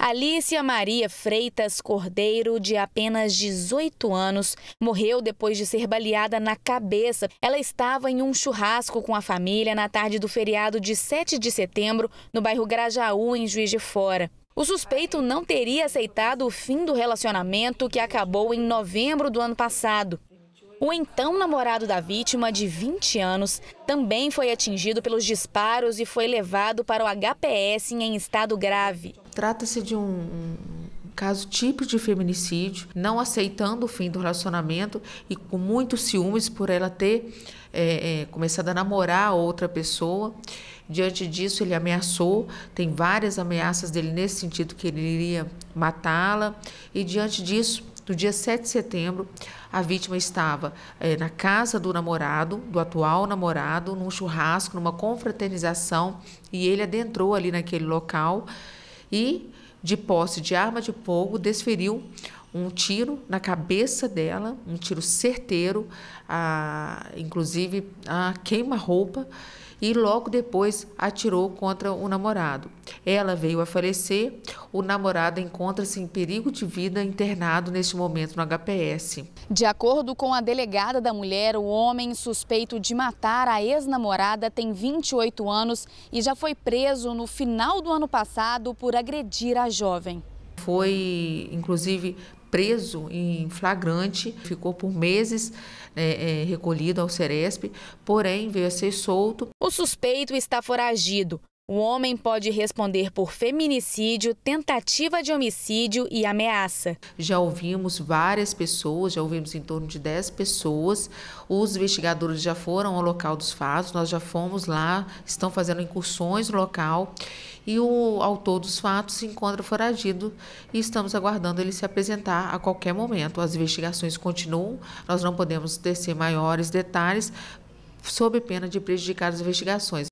Alicia Maria Freitas Cordeiro, de apenas 18 anos, morreu depois de ser baleada na cabeça. Ela estava em um churrasco com a família na tarde do feriado de 7 de setembro, no bairro Grajaú, em Juiz de Fora. O suspeito não teria aceitado o fim do relacionamento que acabou em novembro do ano passado. O então namorado da vítima, de 20 anos, também foi atingido pelos disparos e foi levado para o HPS em estado grave. Trata-se de um caso típico de feminicídio, não aceitando o fim do relacionamento e com muitos ciúmes por ela ter é, é, começado a namorar outra pessoa. Diante disso, ele ameaçou, tem várias ameaças dele nesse sentido que ele iria matá-la. E diante disso, no dia 7 de setembro, a vítima estava é, na casa do namorado, do atual namorado, num churrasco, numa confraternização, e ele adentrou ali naquele local e, de posse de arma de fogo, desferiu um tiro na cabeça dela, um tiro certeiro, a, inclusive a queima-roupa, e logo depois atirou contra o namorado. Ela veio a falecer, o namorado encontra-se em perigo de vida internado neste momento no HPS. De acordo com a delegada da mulher, o homem suspeito de matar a ex-namorada tem 28 anos e já foi preso no final do ano passado por agredir a jovem. Foi, inclusive, preso em flagrante, ficou por meses é, é, recolhido ao Ceresp, porém veio a ser solto. O suspeito está foragido. O homem pode responder por feminicídio, tentativa de homicídio e ameaça. Já ouvimos várias pessoas, já ouvimos em torno de 10 pessoas. Os investigadores já foram ao local dos fatos, nós já fomos lá, estão fazendo incursões no local. E o autor dos fatos se encontra foragido e estamos aguardando ele se apresentar a qualquer momento. As investigações continuam, nós não podemos tecer maiores detalhes sob pena de prejudicar as investigações.